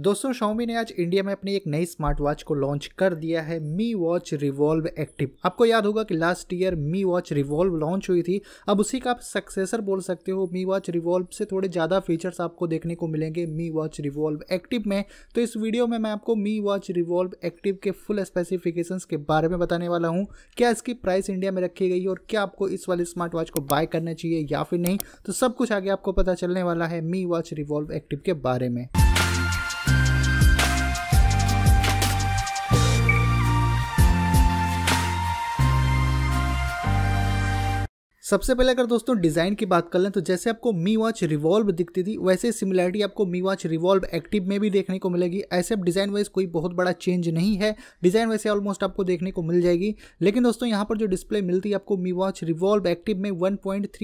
दोस्तों शाओमी ने आज इंडिया में अपनी एक नई स्मार्ट वॉच को लॉन्च कर दिया है मी वॉच रिवॉल्व एक्टिव आपको याद होगा कि last year Mi Watch Revolve launch हुई थी अब उसी का आप सक्सेसर बोल सकते हो मी वॉच रिवॉल्व से थोड़े ज़्यादा फीचर्स आपको देखने को मिलेंगे मी वॉच रिवॉल्व एक्टिव में तो इस वीडियो में मैं आपको मी वॉच रिवॉल्व एक्टिव के फुल स्पेसिफिकेशन के बारे में बताने वाला हूँ क्या इसकी प्राइस इंडिया में रखी गई है और क्या आपको इस वाली स्मार्ट वॉच को बाय करना चाहिए या फिर नहीं तो सब कुछ आगे आपको पता चलने वाला है मी वॉच रिवॉल्व एक्टिव के बारे में सबसे पहले अगर दोस्तों डिज़ाइन की बात कर लें तो जैसे आपको मी वॉच रिवॉल्व दिखती थी वैसे सिमिलरिटी आपको मी वॉच रिवॉल्व एक्टिव में भी देखने को मिलेगी ऐसे डिज़ाइन वाइज कोई बहुत बड़ा चेंज नहीं है डिज़ाइन वैसे ऑलमोस्ट आपको देखने को मिल जाएगी लेकिन दोस्तों यहाँ पर जो डिस्प्ले मिलती है आपको मी वॉच रिवॉल्व एक्टिव में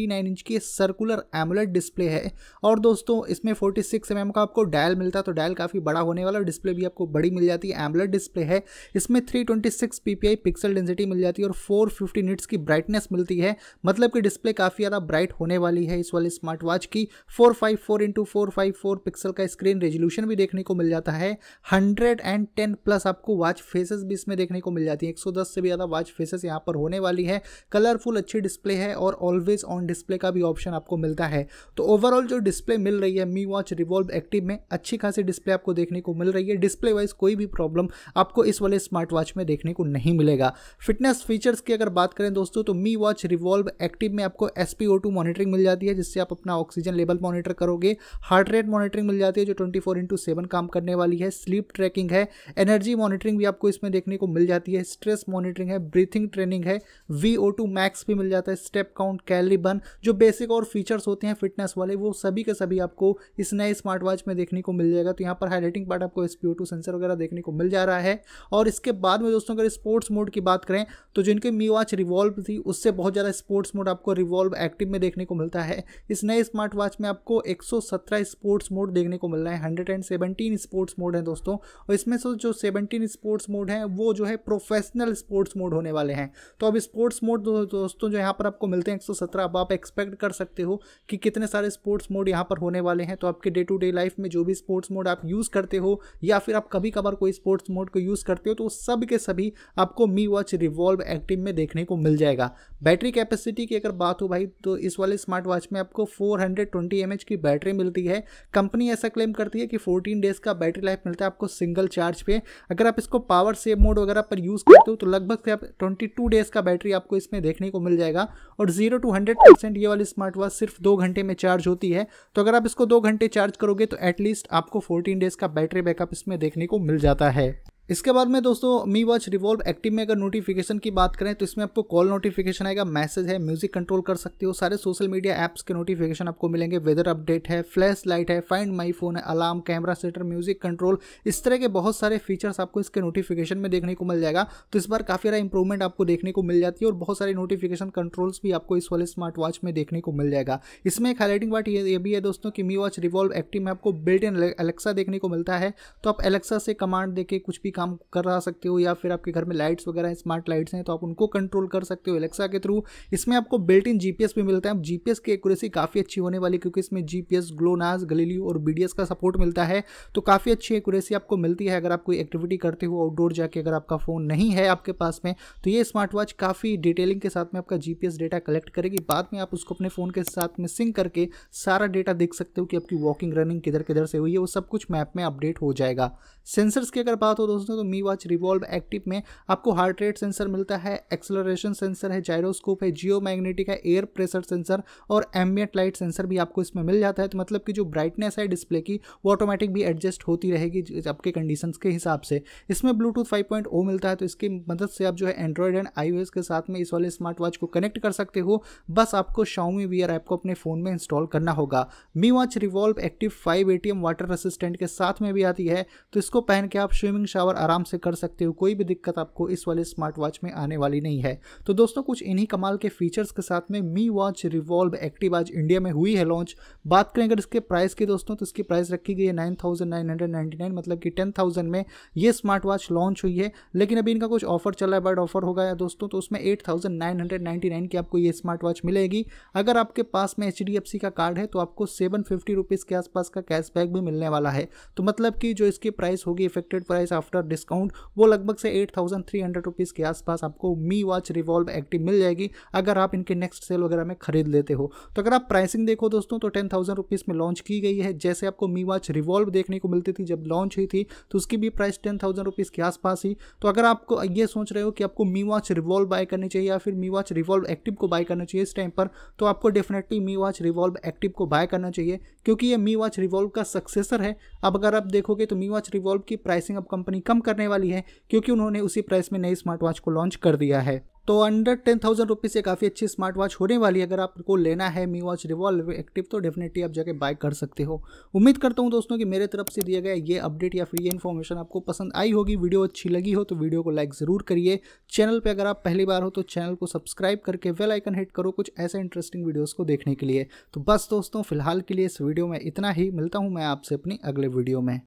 नाइन इंच की सर्कुलर एमुलेट डिस्प्ले है और दोस्तों इसमें फोर्टी सिक्स एम का आपको डायल मिलता है तो डायल काफ़ी बड़ा होने वाला डिस्प्ले भी आपको बड़ी मिल जाती है एमुलेट डिस्प्ले है इसमें थ्री ट्वेंटी पिक्सल डेंसिटी मिल जाती है और फोर फिफ्टी की ब्राइटनेस मिलती है मतलब की डिस्प्ले काफ़ी ज़्यादा ब्राइट होने वाली है इस वाले स्मार्ट वॉच की four five four into four five four pixel का स्क्रीन रेजोल्यूशन भी देखने को मिल जाता है हंड्रेड एंड टेन प्लस आपको वॉच फेसेस भी इसमें देखने को मिल जाती है एक सौ दस से भी ज़्यादा वॉच फेसेस यहाँ पर होने वाली है कलरफुल अच्छी डिस्प्ले है और ऑलवेज ऑन डिस्प्ले का भी ऑप्शन आपको मिलता है तो ओवरऑल जो डिस्प्ले मिल रही है मी वॉच रिवॉल्व एक्टिव में अच्छी खासी डिस्प्ले आपको देखने को मिल रही है डिस्प्ले वाइज कोई भी प्रॉब्लम आपको इस वाले स्मार्ट वॉच में देखने को नहीं मिलेगा फिटनेस फीचर्स की अगर बात करें दोस्तों तो Mi Watch Revolve Active negative में आपको एस पी मॉनिटरिंग मिल जाती है जिससे आप अपना ऑक्सीजन लेवल मॉनिटर करोगे हार्ट रेट मॉनिटरिंग मिल जाती है जो ट्वेंटी फोर इंटू सेवन काम करने वाली है स्लीप ट्रैकिंग है एनर्जी मॉनिटरिंग भी आपको इसमें देखने को मिल जाती है स्ट्रेस मॉनिटरिंग है ब्रीथिंग ट्रेनिंग है वी ओ टू मैक्स भी मिल जाता है स्टेप काउंट कैलरी बर्न जो बेसिक और फीचर्स होते हैं फिटनेस वाले वो सभी के सभी आपको इस नए स्मार्ट वॉच में देखने को मिल जाएगा तो यहाँ पर हाईलाइटिंग पार्ट आपको एस पी सेंसर वगैरह देखने को मिल जा रहा है और इसके बाद में दोस्तों अगर स्पोर्ट्स मोड की बात करें तो जिनके मी वॉच रिवॉल्व थी उससे बहुत ज़्यादा स्पोर्ट्स मोड मोड आपको रिवॉल्व एक्टिव में देखने को मिलता है इस नए स्मार्ट वॉच में आपको 117 स्पोर्ट्स मोड देखने को मिल रहा है 117 स्पोर्ट्स मोड है दोस्तों और इसमें से जो 17 स्पोर्ट्स मोड है वो जो है प्रोफेशनल स्पोर्ट्स मोड होने वाले हैं तो अब स्पोर्ट्स मोड दो, दोस्तों जो यहाँ पर आपको मिलते हैं एक अब आप एक्सपेक्ट कर सकते हो कि कितने सारे स्पोर्ट्स मोड यहाँ पर होने वाले हैं तो आपके डे टू डे लाइफ में जो भी स्पोर्ट्स मोड आप यूज़ करते हो या फिर आप कभी कभार कोई स्पोर्ट्स मोड को यूज़ करते हो तो सब के सभी आपको मी वॉच रिवॉल्व एक्टिव में देखने को मिल जाएगा बैटरी कैपेसिटी की अगर बात हो भाई तो इस वाले स्मार्ट वॉच में आपको 420 हंड्रेड की बैटरी मिलती है कंपनी ऐसा क्लेम करती है कि 14 डेज़ का बैटरी लाइफ मिलता है आपको सिंगल चार्ज पे अगर आप इसको पावर सेव मोड वगैरह पर यूज़ करते हो तो लगभग से आप ट्वेंटी डेज़ का बैटरी आपको इसमें देखने को मिल जाएगा और जीरो टू हंड्रेड ये वाली स्मार्ट वॉच सिर्फ दो घंटे में चार्ज होती है तो अगर आप इसको दो घंटे चार्ज करोगे तो एटलीस्ट आपको फोर्टीन डेज़ का बैटरी बैकअप इसमें देखने को मिल जाता है इसके बाद में दोस्तों मी वॉच रिवॉल्व एक्टिव में अगर नोटिफिकेशन की बात करें तो इसमें आपको कॉल नोटिफिकेशन आएगा मैसेज है म्यूजिक कंट्रोल कर सकते हो सारे सोशल मीडिया ऐप्स के नोटिफिकेशन आपको मिलेंगे वेदर अपडेट है फ्लैश लाइट है फाइंड माई फोन है alarm camera shutter music control इस तरह के बहुत सारे फीचर्स आपको इसके नोटिफिकेशन में देखने को मिल जाएगा तो इस बार काफ़ी सारा इंप्रूवमेंट आपको देखने को मिल जाती है और बहुत सारे नोटिफिकेशन कंट्रोल्स भी आपको इस वाले स्मार्ट वॉच में देखने को मिल जाएगा इसमें एक हाईलाइटिंग बात ये भी है दोस्तों की मी वॉच रिवॉल्व एक्टिव में आपको बिल्ट इन एलेक्सा देखने को मिलता है तो आप एलेक्सा से कमांड देके कुछ भी काम करा सकते हो या फिर आपके घर में लाइट्स वगैरह स्मार्ट लाइट्स हैं तो आप उनको कंट्रोल कर सकते हो एलेक्सा के थ्रू इसमें आपको बिल्ट इन जीपीएस भी मिलता है जीपीएस की एक्यूरेसी काफ़ी अच्छी होने वाली क्योंकि इसमें जीपीएस ग्लोनास गलीलियो और बी का सपोर्ट मिलता है तो काफ़ी अच्छी एक्यूरेसी आपको मिलती है अगर आप कोई एक्टिविटी करते हो आउटडोर जाके अगर आपका फ़ोन नहीं है आपके पास में तो ये स्मार्ट वॉच काफ़ी डिटेलिंग के साथ में आपका जीपीएस डेटा कलेक्ट करेगी बाद में आप उसको अपने फ़ोन के साथ में सिंक करके सारा डेटा देख सकते हो कि आपकी वॉकिंग रनिंग किधर किधर से हुई है वो सब कुछ मैप में अपडेट हो जाएगा सेंसर्स की अगर बात हो दोस्तों दोस्तों तो मी वॉच रिवॉल्व एक्टिव में आपको हार्ट रेट सेंसर मिलता है एक्सलोरेशन सेंसर है जायरोस्कोप है जियो मैग्नेटिक है एयर प्रेशर सेंसर और एम्बियट लाइट सेंसर भी आपको इसमें मिल जाता है तो मतलब कि जो ब्राइटनेस है डिस्प्ले की वो ऑटोमेटिक भी एडजस्ट होती रहेगी आपके कंडीशन के हिसाब से इसमें ब्लूटूथ फाइव oh मिलता है तो इसकी मदद से आप जो है एंड्रॉयड एंड आई के साथ में इस वाले स्मार्ट वॉच को कनेक्ट कर सकते हो बस आपको शाउमी वी ऐप को अपने फ़ोन में इंस्टॉल करना होगा Mi Watch Revolve Active five A water resistant के साथ में भी आती है तो इसको पहन के आप स्विमिंग शावर आराम से कर सकते हो कोई भी दिक्कत आपको इस वाले स्मार्ट वॉच में आने वाली नहीं है तो दोस्तों कुछ इन्हीं कमाल के फीचर्स के साथ में मी वॉच रिवॉल्व एक्टिव आज इंडिया में हुई है लॉन्च बात करें अगर इसके प्राइस की दोस्तों तो इसकी प्राइस रखी गई है nine thousand nine hundred nine मतलब कि टेन थाउजेंड में ये स्मार्ट वॉच लॉन्च हुई है लेकिन अभी इनका कुछ ऑफर चला है बर्ड ऑफर होगा या दोस्तों तो उसमें eight thousand nine hundred nine की आपको ये स्मार्ट वॉच मिलेगी अगर आपके पास में एच का कार्ड है तो आपको सेवन फिफ्टी रुपीज़ के आसपास का कैशबैक भी मिलने वाला है तो मतलब कि जो इसकी प्राइस होगी इफेक्टेड प्राइस आफ्टर का डिस्काउंट वो लगभग से eight thousand three hundred rupees के आसपास आपको मी वॉच रिवॉल्व एक्टिव मिल जाएगी अगर आप इनके नेक्स्ट सेल वगैरह में खरीद लेते हो तो अगर आप प्राइसिंग देखो दोस्तों तो टेन थाउजेंड रुपीज़ में लॉन्च की गई है जैसे आपको मी वॉच रिवॉल्व देखने को मिलती थी जब लॉन्च हुई थी तो उसकी भी प्राइस टेन थाउजेंड रुपीज़ के आसपास ही तो अगर आपको ये सोच रहे हो कि आपको मी वॉच रिवॉल्व बाय करनी चाहिए या फिर मी वॉच रिवॉल्व एक्टिव को बाय करना चाहिए इस टाइम पर तो आपको definitely Mi Watch Revolve Active को बाय करना चाहिए क्योंकि ये मी वॉच रिवॉल्व का सक्सेसर है अब अगर आप देखोगे तो मी वॉच रिवॉल्व की प्राइसिंग अब कंपनी कम करने वाली है क्योंकि उन्होंने उसी प्राइस में नई स्मार्ट वॉच को लॉन्च कर दिया है तो अंडर टेन थाउजेंड रुपीज़ से काफ़ी अच्छी स्मार्ट वॉच होने वाली है अगर आपको लेना है मी वॉच रिवॉल्व एक्टिव तो डेफिनेटली आप जाके बाय कर सकते हो उम्मीद करता हूँ दोस्तों कि मेरे तरफ से दिया गया ये अपडेट या फिर ये इन्फॉर्मेशन आपको पसंद आई होगी वीडियो अच्छी लगी हो तो वीडियो को लाइक ज़रूर करिए चैनल पर अगर आप पहली बार हो तो चैनल को सब्सक्राइब करके वेल आइकन हिट करो कुछ ऐसे इंटरेस्टिंग वीडियोज़ को देखने के लिए तो बस दोस्तों फिलहाल के लिए इस वीडियो में इतना ही मिलता हूँ मैं आपसे अपनी अगले वीडियो में